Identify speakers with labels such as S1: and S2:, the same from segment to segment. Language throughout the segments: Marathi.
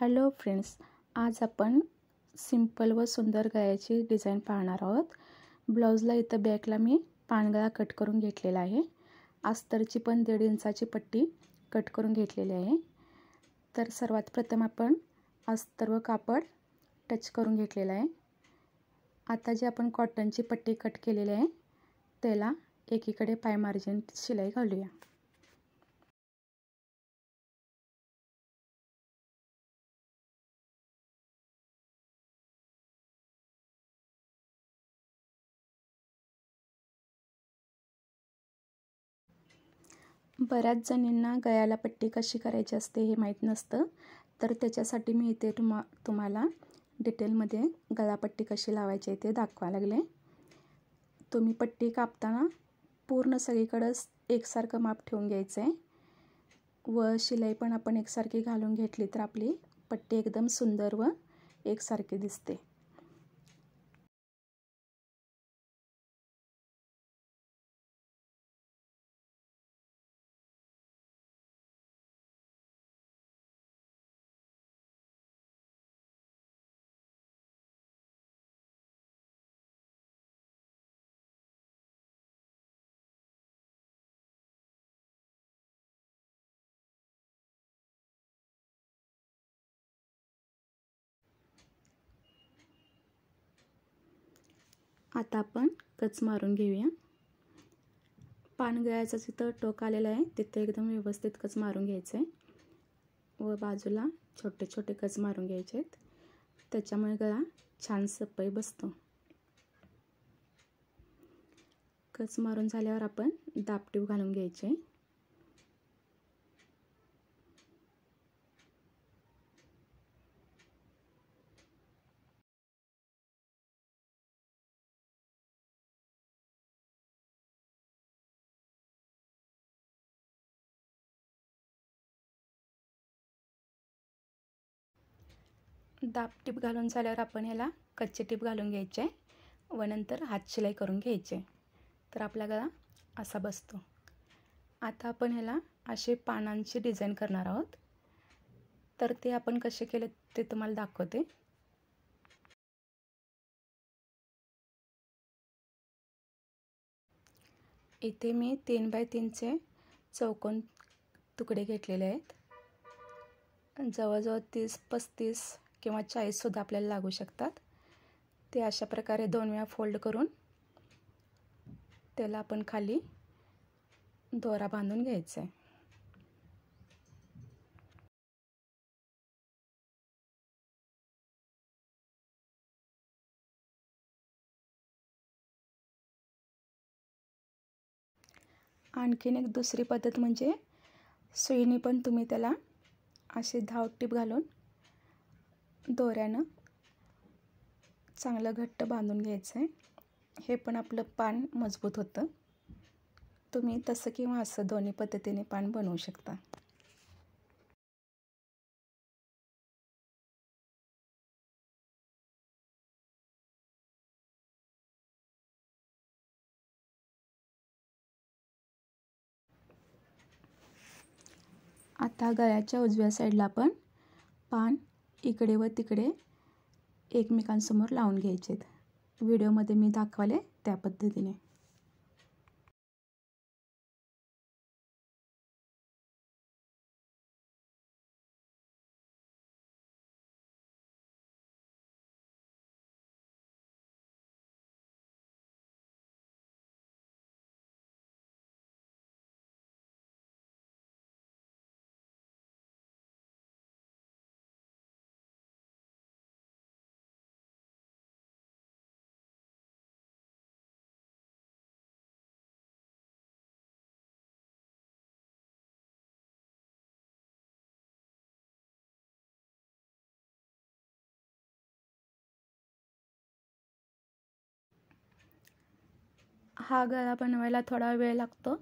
S1: हॅलो फ्रेंड्स आज आपण सिंपल व सुंदर गळ्याची डिझाईन पाहणार आहोत ब्लाऊजला इथं बॅकला मी पानगळा कट करून घेतलेला आहे अस्तरची पण दीड इंचाची पट्टी कट करून घेतलेली आहे तर सर्वात प्रथम आपण अस्तर व कापड टच करून घेतलेला आहे आता जी आपण कॉटनची पट्टी कट केलेली आहे त्याला एकीकडे पाय मार्जिन
S2: शिलाई घालूया
S1: बऱ्याच जणींना गळ्याला पट्टी कशी करायची असते हे माहीत नसतं तर त्याच्यासाठी मी इथे तुम्हा तुम्हाला डिटेलमध्ये गळापट्टी कशी लावायची आहे ते दाखवा लागले तुम्ही पट्टी कापताना पूर्ण सगळीकडंच एकसारखं माप ठेवून घ्यायचं आहे व शिलाई पण आपण एकसारखी घालून घेतली तर आपली पट्टी एकदम सुंदर व एकसारखी दिसते आता आपण कच मारून घेऊया पानगळ्याचा जिथं टोक आलेला आहे तिथं एकदम व्यवस्थित कच मारून घ्यायचं आहे व बाजूला छोटे छोटे कच मारून घ्यायचे आहेत त्याच्यामुळे गळा छान सपई बसतो कच मारून झाल्यावर आपण दापटीव घालून घ्यायचे आहे दाब टीप घालून झाल्यावर आपण ह्याला कच्चे टीप घालून घ्यायचे व नंतर हात शिलाई करून घ्यायचे तर आपला गळा असा बसतो आता आपण ह्याला असे पानांची डिझाईन करणार आहोत तर ते आपण कसे केले ते तुम्हाला दाखवते
S2: इथे मी तीन बाय
S1: तीनचे चौकोन तुकडे घेतलेले आहेत जवळजवळ तीस पस्तीस किंवा चाळीससुद्धा आपल्याला लागू शकतात ते अशा प्रकारे दोन वेळा फोल्ड करून त्याला आपण खाली दोरा बांधून घ्यायचा आहे आणखीन एक दुसरी पद्धत म्हणजे सुईने पण तुम्ही त्याला असे धाव घालून दोऱ्यानं चांगलं घट्ट बांधून घ्यायचं आहे हे पण आपलं पान मजबूत होतं तुम्ही तसं किंवा असं दोन्ही पद्धतीने पान बनवू शकता आता गळ्याच्या उजव्या साईडला आपण पान इकडे व तिकडे एकमेकांसमोर लावून घ्यायचे आहेत व्हिडिओमध्ये मी दाखवाले त्या पद्धतीने हा गळा बनवायला थोडा वेळ लागतो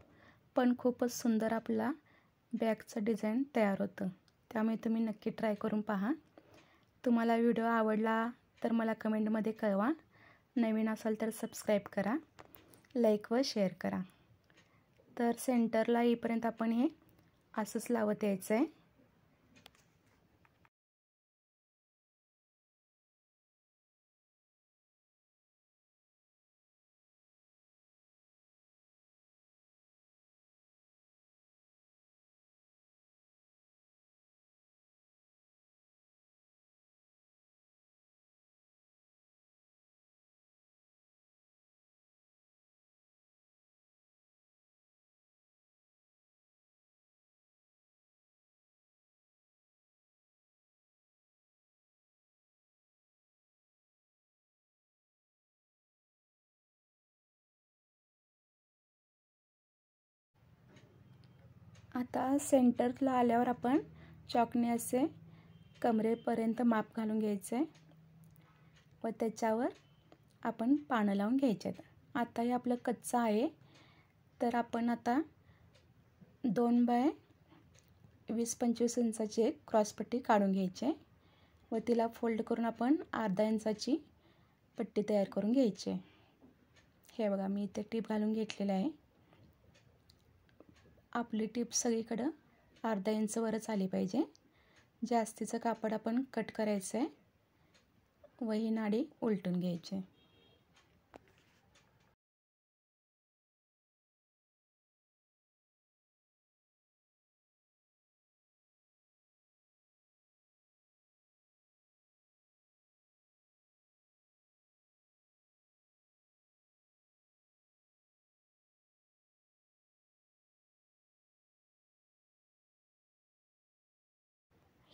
S1: पण खूपच सुंदर आपला बॅगचं डिझाईन तयार होतं त्यामुळे तुम्ही नक्की ट्राय करून पहा तुम्हाला व्हिडिओ आवडला तर मला कमेंटमध्ये कळवा नवीन असाल तर सबस्क्राईब करा लाईक व शेअर करा तर सेंटरला येईपर्यंत आपण हे असंच लावत यायचं आहे आता सेंटरला आल्यावर आपण चॉकने असे कमरेपर्यंत माप घालून घ्यायचं आहे व त्याच्यावर आपण पानं लावून घ्यायचे आहेत आता हे आपलं कच्चा आहे तर आपण आता दोन बाय वीस पंचवीस इंचाची एक क्रॉसपट्टी काढून घ्यायची आहे व तिला फोल्ड करून आपण अर्धा इंचाची पट्टी तयार करून घ्यायची हे बघा मी इथे टीप घालून घेतलेलं आहे आपली टीप सगळीकडं अर्धा इंचवरच आली पाहिजे जास्तीचं कापड आपण कट करायचं आहे वही नाडी उलटून घ्यायची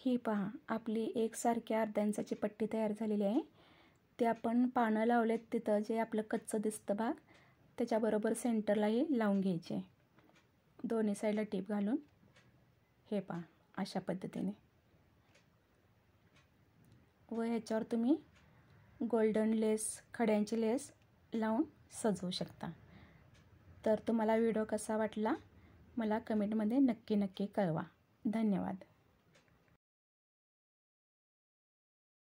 S1: ही पहा आपली एकसारख्या इंचाची पट्टी तयार झालेली आहे ते आपण पानं लावलेत तिथं जे आपलं कच्चं दिसतं भाग त्याच्याबरोबर सेंटरलाही लावून घ्यायचे दोन्ही साईडला टीप घालून हे पहा अशा पद्धतीने व ह्याच्यावर तुम्ही गोल्डन लेस खड्यांची लेस लावून सजवू शकता तर तुम्हाला व्हिडिओ कसा वाटला मला कमेंटमध्ये नक्की नक्की कळवा धन्यवाद